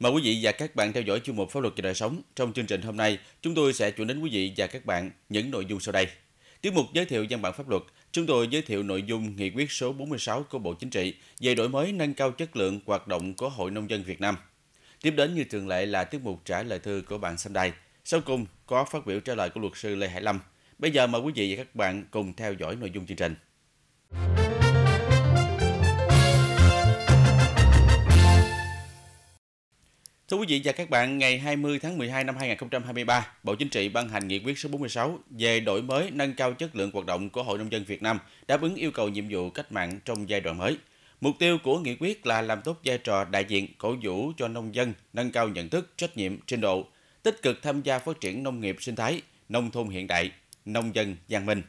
Mời quý vị và các bạn theo dõi chương mục pháp luật và đời sống. Trong chương trình hôm nay, chúng tôi sẽ chuyển đến quý vị và các bạn những nội dung sau đây. Tiết mục giới thiệu văn bản pháp luật, chúng tôi giới thiệu nội dung nghị quyết số 46 của Bộ Chính trị về đổi mới nâng cao chất lượng hoạt động của Hội Nông dân Việt Nam. Tiếp đến như thường lệ là tiết mục trả lời thư của bạn Sam Đài. Sau cùng có phát biểu trả lời của luật sư Lê Hải Lâm. Bây giờ mời quý vị và các bạn cùng theo dõi nội dung chương trình. Thưa quý vị và các bạn, ngày 20 tháng 12 năm 2023, Bộ Chính trị ban hành nghị quyết số 46 về đổi mới nâng cao chất lượng hoạt động của Hội Nông dân Việt Nam đáp ứng yêu cầu nhiệm vụ cách mạng trong giai đoạn mới. Mục tiêu của nghị quyết là làm tốt vai trò đại diện cổ vũ cho nông dân nâng cao nhận thức, trách nhiệm, trình độ, tích cực tham gia phát triển nông nghiệp sinh thái, nông thôn hiện đại, nông dân văn minh.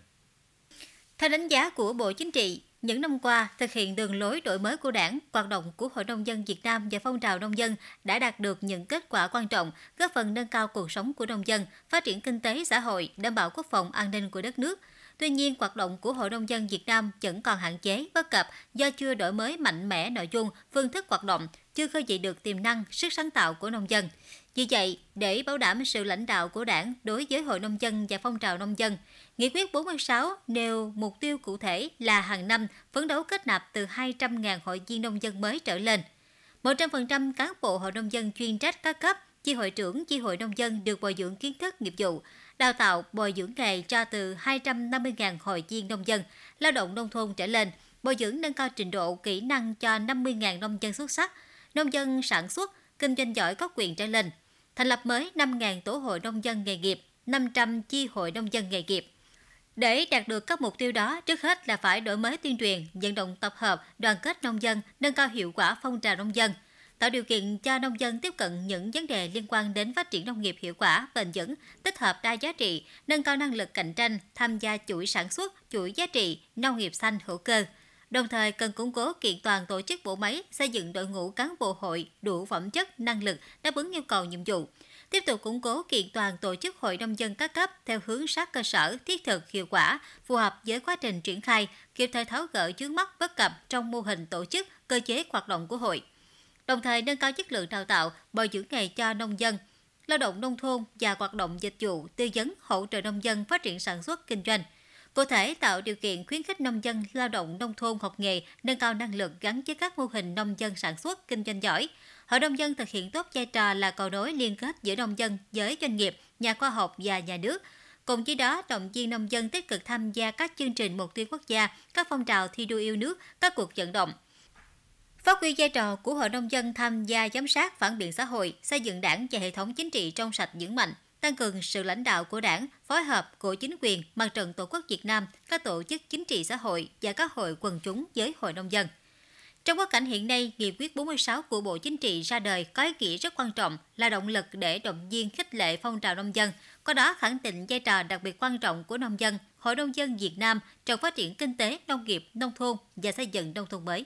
Theo đánh giá của Bộ Chính trị, những năm qua, thực hiện đường lối đổi mới của đảng, hoạt động của Hội Nông dân Việt Nam và phong trào nông dân đã đạt được những kết quả quan trọng, góp phần nâng cao cuộc sống của nông dân, phát triển kinh tế xã hội, đảm bảo quốc phòng an ninh của đất nước. Tuy nhiên, hoạt động của Hội Nông dân Việt Nam vẫn còn hạn chế, bất cập do chưa đổi mới mạnh mẽ nội dung, phương thức hoạt động, chưa khơi dậy được tiềm năng, sức sáng tạo của nông dân. Vì vậy, để bảo đảm sự lãnh đạo của đảng đối với Hội Nông dân và phong trào nông dân, Nghị quyết 46 nêu mục tiêu cụ thể là hàng năm phấn đấu kết nạp từ 200.000 hội viên nông dân mới trở lên. 100% cán bộ hội nông dân chuyên trách các cấp, chi hội trưởng, chi hội nông dân được bồi dưỡng kiến thức nghiệp vụ, đào tạo bồi dưỡng nghề cho từ 250.000 hội viên nông dân, lao động nông thôn trở lên, bồi dưỡng nâng cao trình độ kỹ năng cho 50.000 nông dân xuất sắc, nông dân sản xuất, kinh doanh giỏi có quyền trở lên, thành lập mới 5.000 tổ hội nông dân nghề nghiệp, 500 chi hội nông dân nghề nghiệp, để đạt được các mục tiêu đó, trước hết là phải đổi mới tuyên truyền, vận động tập hợp, đoàn kết nông dân, nâng cao hiệu quả phong trào nông dân, tạo điều kiện cho nông dân tiếp cận những vấn đề liên quan đến phát triển nông nghiệp hiệu quả, bền vững, tích hợp đa giá trị, nâng cao năng lực cạnh tranh, tham gia chuỗi sản xuất, chuỗi giá trị, nông nghiệp xanh hữu cơ. Đồng thời cần củng cố kiện toàn tổ chức bộ máy, xây dựng đội ngũ cán bộ hội đủ phẩm chất, năng lực đáp ứng yêu cầu nhiệm vụ, tiếp tục củng cố kiện toàn tổ chức hội nông dân các cấp theo hướng sát cơ sở, thiết thực, hiệu quả, phù hợp với quá trình triển khai, kịp thời tháo gỡ chướng mắc bất cập trong mô hình tổ chức, cơ chế hoạt động của hội. Đồng thời nâng cao chất lượng đào tạo, bồi dưỡng nghề cho nông dân, lao động nông thôn và hoạt động dịch vụ, tư vấn, hỗ trợ nông dân phát triển sản xuất kinh doanh – Cụ thể, tạo điều kiện khuyến khích nông dân lao động nông thôn học nghề, nâng cao năng lực gắn với các mô hình nông dân sản xuất, kinh doanh giỏi. Hội nông dân thực hiện tốt vai trò là cầu nối liên kết giữa nông dân với doanh nghiệp, nhà khoa học và nhà nước. Cùng với đó, động viên nông dân tích cực tham gia các chương trình mục tiêu quốc gia, các phong trào thi đua yêu nước, các cuộc vận động, phát huy vai trò của hội nông dân tham gia giám sát phản biện xã hội, xây dựng đảng và hệ thống chính trị trong sạch vững mạnh – tăng cường sự lãnh đạo của đảng, phối hợp của chính quyền, mặt trận Tổ quốc Việt Nam, các tổ chức chính trị xã hội và các hội quần chúng với hội nông dân. Trong bối cảnh hiện nay, Nghị quyết 46 của Bộ Chính trị ra đời có ý nghĩa rất quan trọng là động lực để động viên khích lệ phong trào nông dân, qua đó khẳng định vai trò đặc biệt quan trọng của nông dân, Hội nông dân Việt Nam trong phát triển kinh tế, nông nghiệp, nông thôn và xây dựng nông thôn mới.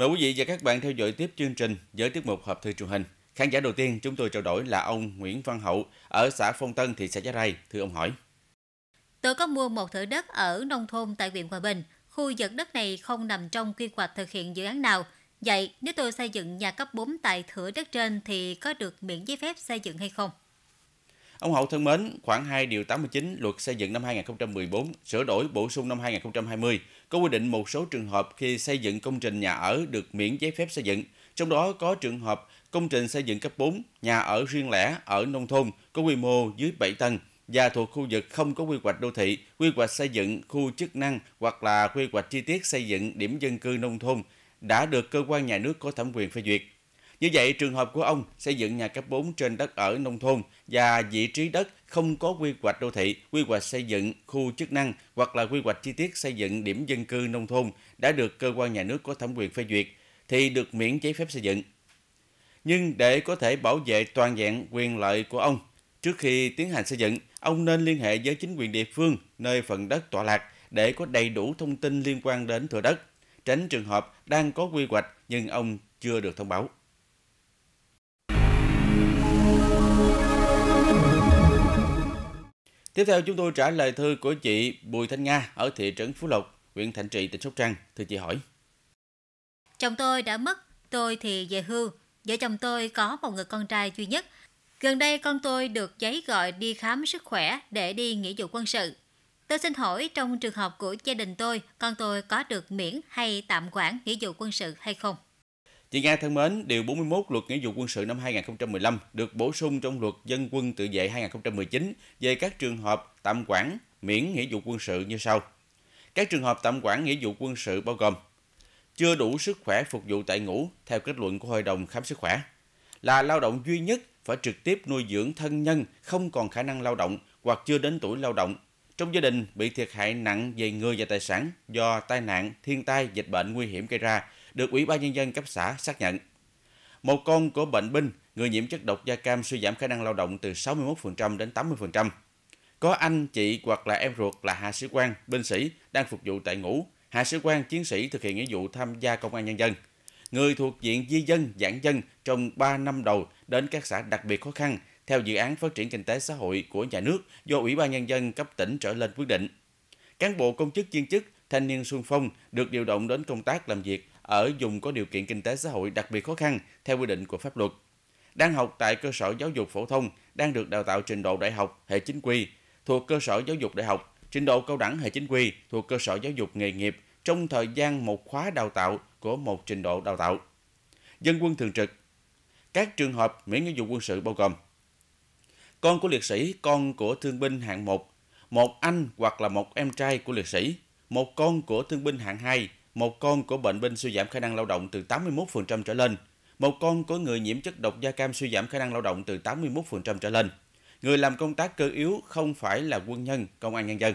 Mời quý vị và các bạn theo dõi tiếp chương trình với tiết mục hộp thư truyền hình. Khán giả đầu tiên chúng tôi trao đổi là ông Nguyễn Văn Hậu ở xã Phong Tân, thị xã Giá Rai. Thưa ông hỏi. Tôi có mua một thửa đất ở nông thôn tại huyện Hòa Bình. Khu vực đất này không nằm trong quy hoạch thực hiện dự án nào. Vậy nếu tôi xây dựng nhà cấp 4 tại thửa đất trên thì có được miễn giấy phép xây dựng hay không? Ông Hậu thân mến, khoảng 2 điều 89 luật xây dựng năm 2014 sửa đổi bổ sung năm 2020 có quy định một số trường hợp khi xây dựng công trình nhà ở được miễn giấy phép xây dựng. Trong đó có trường hợp công trình xây dựng cấp 4, nhà ở riêng lẻ ở nông thôn có quy mô dưới 7 tầng và thuộc khu vực không có quy hoạch đô thị, quy hoạch xây dựng khu chức năng hoặc là quy hoạch chi tiết xây dựng điểm dân cư nông thôn đã được cơ quan nhà nước có thẩm quyền phê duyệt. Như vậy, trường hợp của ông xây dựng nhà cấp 4 trên đất ở nông thôn và vị trí đất không có quy hoạch đô thị, quy hoạch xây dựng khu chức năng hoặc là quy hoạch chi tiết xây dựng điểm dân cư nông thôn đã được cơ quan nhà nước có thẩm quyền phê duyệt thì được miễn giấy phép xây dựng. Nhưng để có thể bảo vệ toàn vẹn quyền lợi của ông, trước khi tiến hành xây dựng, ông nên liên hệ với chính quyền địa phương nơi phần đất tọa lạc để có đầy đủ thông tin liên quan đến thửa đất, tránh trường hợp đang có quy hoạch nhưng ông chưa được thông báo. Tiếp theo chúng tôi trả lời thư của chị Bùi Thanh Nga ở thị trấn Phú Lộc, huyện Thạnh Trị, tỉnh Sóc Trăng. Thưa chị hỏi. Chồng tôi đã mất, tôi thì về hưu. Vợ chồng tôi có một người con trai duy nhất. Gần đây con tôi được giấy gọi đi khám sức khỏe để đi nghĩa vụ quân sự. Tôi xin hỏi trong trường hợp của gia đình tôi, con tôi có được miễn hay tạm quản nghĩa vụ quân sự hay không? Chị Nga thân mến, Điều 41 Luật Nghĩa vụ quân sự năm 2015 được bổ sung trong Luật Dân quân tự vệ 2019 về các trường hợp tạm quản miễn nghĩa vụ quân sự như sau. Các trường hợp tạm quản nghĩa vụ quân sự bao gồm chưa đủ sức khỏe phục vụ tại ngũ theo kết luận của Hội đồng Khám sức khỏe, là lao động duy nhất phải trực tiếp nuôi dưỡng thân nhân không còn khả năng lao động hoặc chưa đến tuổi lao động trong gia đình bị thiệt hại nặng về người và tài sản do tai nạn, thiên tai, dịch bệnh nguy hiểm gây ra được Ủy ban Nhân dân cấp xã xác nhận. Một con của bệnh binh, người nhiễm chất độc da cam suy giảm khả năng lao động từ 61% đến 80%. Có anh, chị hoặc là em ruột là hạ sĩ quan, binh sĩ đang phục vụ tại ngũ, hạ sĩ quan, chiến sĩ thực hiện nghĩa vụ tham gia công an nhân dân. Người thuộc diện di dân, giảng dân trong 3 năm đầu đến các xã đặc biệt khó khăn theo dự án phát triển kinh tế xã hội của nhà nước do Ủy ban Nhân dân cấp tỉnh trở lên quyết định. Cán bộ công chức chuyên chức, thanh niên sung phong được điều động đến công tác làm việc ở vùng có điều kiện kinh tế xã hội đặc biệt khó khăn theo quy định của pháp luật. Đang học tại cơ sở giáo dục phổ thông, đang được đào tạo trình độ đại học hệ chính quy thuộc cơ sở giáo dục đại học, trình độ cao đẳng hệ chính quy thuộc cơ sở giáo dục nghề nghiệp trong thời gian một khóa đào tạo của một trình độ đào tạo. Dân quân thường trực Các trường hợp miễn nghĩa vụ quân sự bao gồm Con của liệt sĩ, con của thương binh hạng 1, một anh hoặc là một em trai của liệt sĩ, một con của thương binh hạng 2, một con của bệnh binh suy giảm khả năng lao động từ 81% trở lên, một con của người nhiễm chất độc da cam suy giảm khả năng lao động từ 81% trở lên. Người làm công tác cơ yếu không phải là quân nhân, công an nhân dân.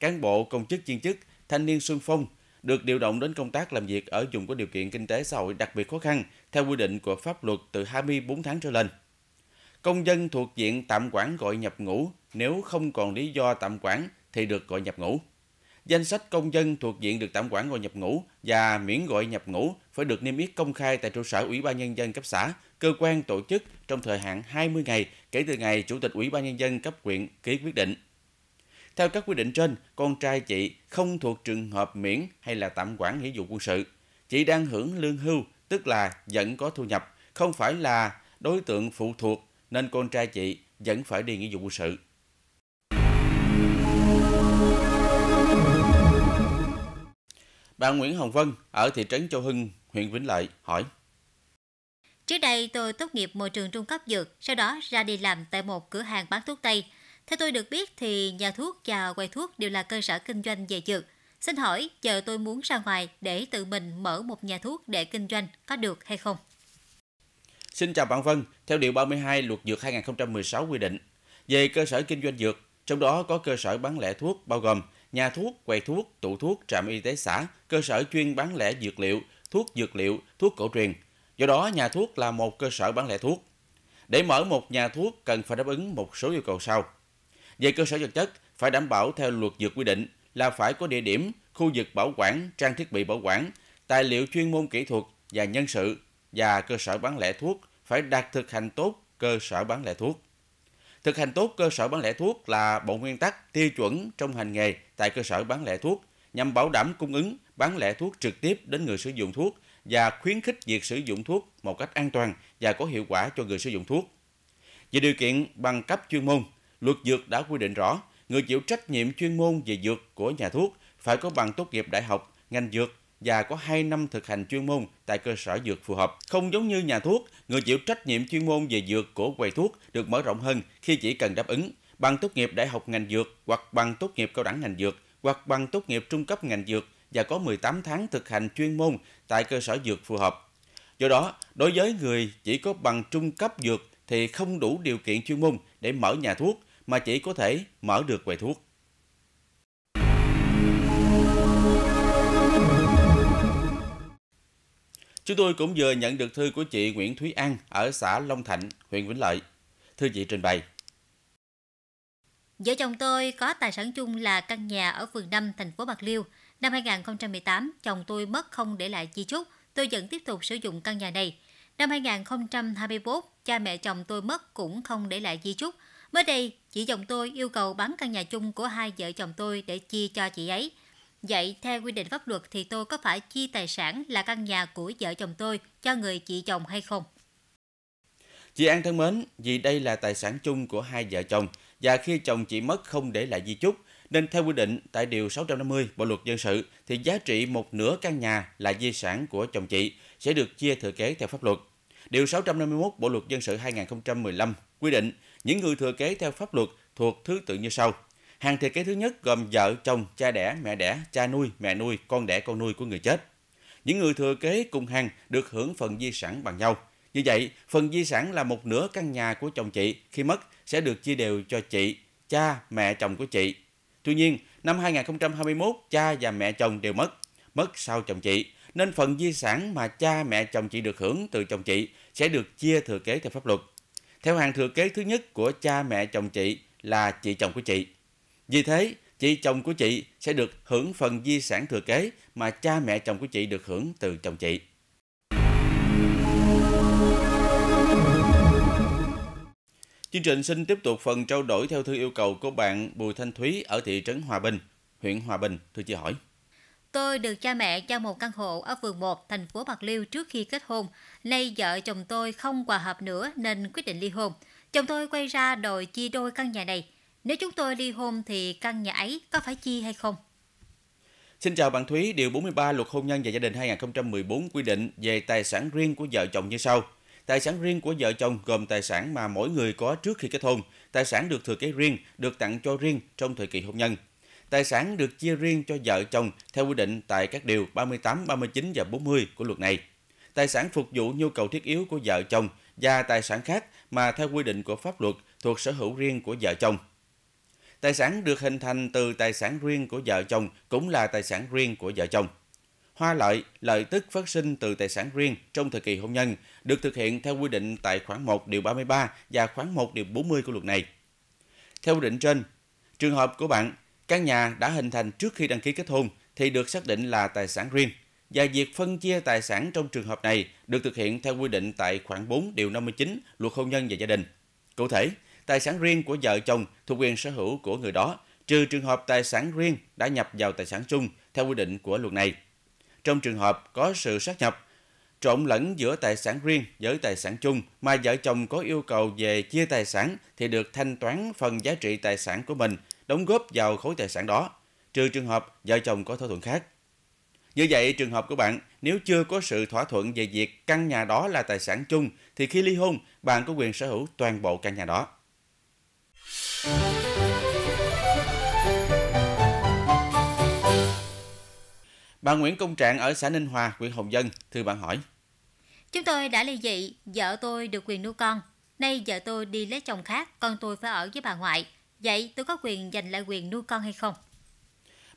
Cán bộ, công chức viên chức, thanh niên xuân phong được điều động đến công tác làm việc ở vùng có điều kiện kinh tế xã hội đặc biệt khó khăn theo quy định của pháp luật từ 24 tháng trở lên. Công dân thuộc diện tạm quản gọi nhập ngũ nếu không còn lý do tạm quản thì được gọi nhập ngũ. Danh sách công dân thuộc diện được tạm quản gọi nhập ngũ và miễn gọi nhập ngũ phải được niêm yết công khai tại trụ sở Ủy ban Nhân dân cấp xã, cơ quan tổ chức trong thời hạn 20 ngày kể từ ngày Chủ tịch Ủy ban Nhân dân cấp huyện ký quyết định. Theo các quy định trên, con trai chị không thuộc trường hợp miễn hay là tạm quản nghĩa vụ quân sự. Chị đang hưởng lương hưu, tức là vẫn có thu nhập, không phải là đối tượng phụ thuộc nên con trai chị vẫn phải đi nghĩa vụ quân sự. Bà Nguyễn Hồng Vân ở thị trấn Châu Hưng, huyện Vĩnh Lợi hỏi. Trước đây tôi tốt nghiệp môi trường trung cấp dược, sau đó ra đi làm tại một cửa hàng bán thuốc Tây. Theo tôi được biết thì nhà thuốc và quầy thuốc đều là cơ sở kinh doanh về dược. Xin hỏi, giờ tôi muốn ra ngoài để tự mình mở một nhà thuốc để kinh doanh có được hay không? Xin chào bạn Vân. Theo Điều 32 Luật Dược 2016 quy định, về cơ sở kinh doanh dược, trong đó có cơ sở bán lẻ thuốc bao gồm nhà thuốc, quầy thuốc, tủ thuốc, trạm y tế xã, cơ sở chuyên bán lẻ dược liệu, thuốc dược liệu, thuốc cổ truyền. Do đó, nhà thuốc là một cơ sở bán lẻ thuốc. Để mở một nhà thuốc cần phải đáp ứng một số yêu cầu sau. Về cơ sở vật chất, phải đảm bảo theo luật dược quy định là phải có địa điểm, khu vực bảo quản, trang thiết bị bảo quản, tài liệu chuyên môn kỹ thuật và nhân sự và cơ sở bán lẻ thuốc phải đạt thực hành tốt cơ sở bán lẻ thuốc. Thực hành tốt cơ sở bán lẻ thuốc là bộ nguyên tắc tiêu chuẩn trong hành nghề tại cơ sở bán lẻ thuốc nhằm bảo đảm cung ứng bán lẻ thuốc trực tiếp đến người sử dụng thuốc và khuyến khích việc sử dụng thuốc một cách an toàn và có hiệu quả cho người sử dụng thuốc. Về điều kiện bằng cấp chuyên môn, luật dược đã quy định rõ người chịu trách nhiệm chuyên môn về dược của nhà thuốc phải có bằng tốt nghiệp đại học, ngành dược và có 2 năm thực hành chuyên môn tại cơ sở dược phù hợp. Không giống như nhà thuốc, người chịu trách nhiệm chuyên môn về dược của quầy thuốc được mở rộng hơn khi chỉ cần đáp ứng bằng tốt nghiệp đại học ngành dược hoặc bằng tốt nghiệp cao đẳng ngành dược hoặc bằng tốt nghiệp trung cấp ngành dược và có 18 tháng thực hành chuyên môn tại cơ sở dược phù hợp. Do đó, đối với người chỉ có bằng trung cấp dược thì không đủ điều kiện chuyên môn để mở nhà thuốc mà chỉ có thể mở được quầy thuốc. Chúng tôi cũng vừa nhận được thư của chị Nguyễn Thúy An ở xã Long Thạnh, huyện Vĩnh Lợi. Thư chị trình bày. Vợ chồng tôi có tài sản chung là căn nhà ở phường 5, thành phố Bạc Liêu. Năm 2018, chồng tôi mất không để lại chi chúc, tôi vẫn tiếp tục sử dụng căn nhà này. Năm 2024, cha mẹ chồng tôi mất cũng không để lại di chúc. Mới đây, chị chồng tôi yêu cầu bán căn nhà chung của hai vợ chồng tôi để chia cho chị ấy. Vậy theo quy định pháp luật thì tôi có phải chia tài sản là căn nhà của vợ chồng tôi cho người chị chồng hay không? Chị An thân mến, vì đây là tài sản chung của hai vợ chồng và khi chồng chị mất không để lại di chúc, nên theo quy định tại Điều 650 Bộ Luật Dân sự thì giá trị một nửa căn nhà là di sản của chồng chị sẽ được chia thừa kế theo pháp luật. Điều 651 Bộ Luật Dân sự 2015 quy định những người thừa kế theo pháp luật thuộc thứ tự như sau – Hàng thừa kế thứ nhất gồm vợ, chồng, cha đẻ, mẹ đẻ, cha nuôi, mẹ nuôi, con đẻ, con nuôi của người chết. Những người thừa kế cùng hàng được hưởng phần di sản bằng nhau. Như vậy, phần di sản là một nửa căn nhà của chồng chị khi mất sẽ được chia đều cho chị, cha, mẹ chồng của chị. Tuy nhiên, năm 2021, cha và mẹ chồng đều mất, mất sau chồng chị, nên phần di sản mà cha mẹ chồng chị được hưởng từ chồng chị sẽ được chia thừa kế theo pháp luật. Theo hàng thừa kế thứ nhất của cha mẹ chồng chị là chị chồng của chị. Vì thế, chị chồng của chị sẽ được hưởng phần di sản thừa kế mà cha mẹ chồng của chị được hưởng từ chồng chị. Chương trình xin tiếp tục phần trao đổi theo thư yêu cầu của bạn Bùi Thanh Thúy ở thị trấn Hòa Bình, huyện Hòa Bình. Thưa chị hỏi. Tôi được cha mẹ cho một căn hộ ở phường 1, thành phố Bạc Liêu trước khi kết hôn. Nay vợ chồng tôi không hòa hợp nữa nên quyết định ly hôn. Chồng tôi quay ra đòi chia đôi căn nhà này. Nếu chúng tôi ly hôn thì căn nhà ấy có phải chi hay không? Xin chào bạn Thúy, Điều 43 Luật Hôn nhân và Gia đình 2014 quy định về tài sản riêng của vợ chồng như sau. Tài sản riêng của vợ chồng gồm tài sản mà mỗi người có trước khi kết hôn, tài sản được thừa kế riêng, được tặng cho riêng trong thời kỳ hôn nhân. Tài sản được chia riêng cho vợ chồng theo quy định tại các điều 38, 39 và 40 của luật này. Tài sản phục vụ nhu cầu thiết yếu của vợ chồng và tài sản khác mà theo quy định của pháp luật thuộc sở hữu riêng của vợ chồng. Tài sản được hình thành từ tài sản riêng của vợ chồng cũng là tài sản riêng của vợ chồng. Hoa lợi, lợi tức phát sinh từ tài sản riêng trong thời kỳ hôn nhân được thực hiện theo quy định tại khoản 1 điều 33 và khoản 1 điều 40 của luật này. Theo quy định trên, trường hợp của bạn, căn nhà đã hình thành trước khi đăng ký kết hôn thì được xác định là tài sản riêng và việc phân chia tài sản trong trường hợp này được thực hiện theo quy định tại khoản 4 điều 59 Luật hôn nhân và gia đình. Cụ thể, tài sản riêng của vợ chồng thuộc quyền sở hữu của người đó, trừ trường hợp tài sản riêng đã nhập vào tài sản chung theo quy định của luật này. Trong trường hợp có sự sát nhập, trộn lẫn giữa tài sản riêng với tài sản chung mà vợ chồng có yêu cầu về chia tài sản thì được thanh toán phần giá trị tài sản của mình đóng góp vào khối tài sản đó, trừ trường hợp vợ chồng có thỏa thuận khác. Như vậy, trường hợp của bạn nếu chưa có sự thỏa thuận về việc căn nhà đó là tài sản chung thì khi ly hôn, bạn có quyền sở hữu toàn bộ căn nhà đó. Bà Nguyễn Công Trạng ở xã Ninh Hòa, huyện Hồng Dân, thư bạn hỏi. Chúng tôi đã ly dị, vợ tôi được quyền nuôi con. Nay vợ tôi đi lấy chồng khác, con tôi phải ở với bà ngoại. Vậy tôi có quyền giành lại quyền nuôi con hay không?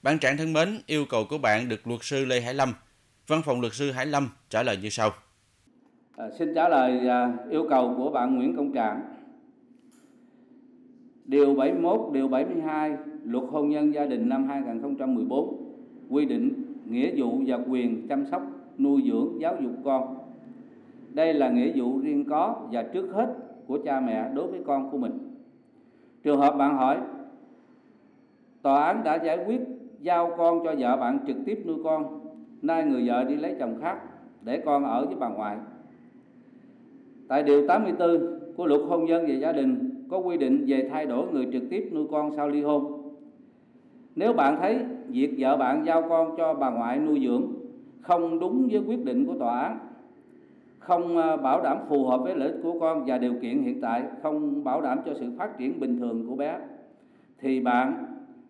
Bạn Trạng thân mến, yêu cầu của bạn được luật sư Lê Hải Lâm, văn phòng luật sư Hải Lâm trả lời như sau. À, xin trả lời à, yêu cầu của bạn Nguyễn Công Trạng. Điều 71, điều 72 Luật hôn nhân gia đình năm 2014 quy định nghĩa vụ và quyền chăm sóc nuôi dưỡng giáo dục con đây là nghĩa vụ riêng có và trước hết của cha mẹ đối với con của mình trường hợp bạn hỏi tòa án đã giải quyết giao con cho vợ bạn trực tiếp nuôi con nay người vợ đi lấy chồng khác để con ở với bà ngoại tại điều 84 của luật hôn nhân và gia đình có quy định về thay đổi người trực tiếp nuôi con sau ly hôn nếu bạn thấy việc vợ bạn giao con cho bà ngoại nuôi dưỡng không đúng với quyết định của tòa án không à, bảo đảm phù hợp với lợi ích của con và điều kiện hiện tại không bảo đảm cho sự phát triển bình thường của bé thì bạn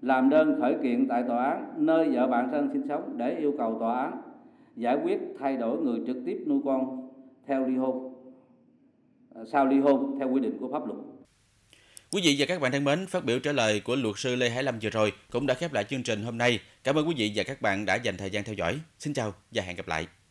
làm đơn khởi kiện tại tòa án nơi vợ bạn đang sinh sống để yêu cầu tòa án giải quyết thay đổi người trực tiếp nuôi con theo ly hôn à, sau ly hôn theo quy định của pháp luật Quý vị và các bạn thân mến, phát biểu trả lời của luật sư Lê Hải Lâm vừa rồi cũng đã khép lại chương trình hôm nay. Cảm ơn quý vị và các bạn đã dành thời gian theo dõi. Xin chào và hẹn gặp lại.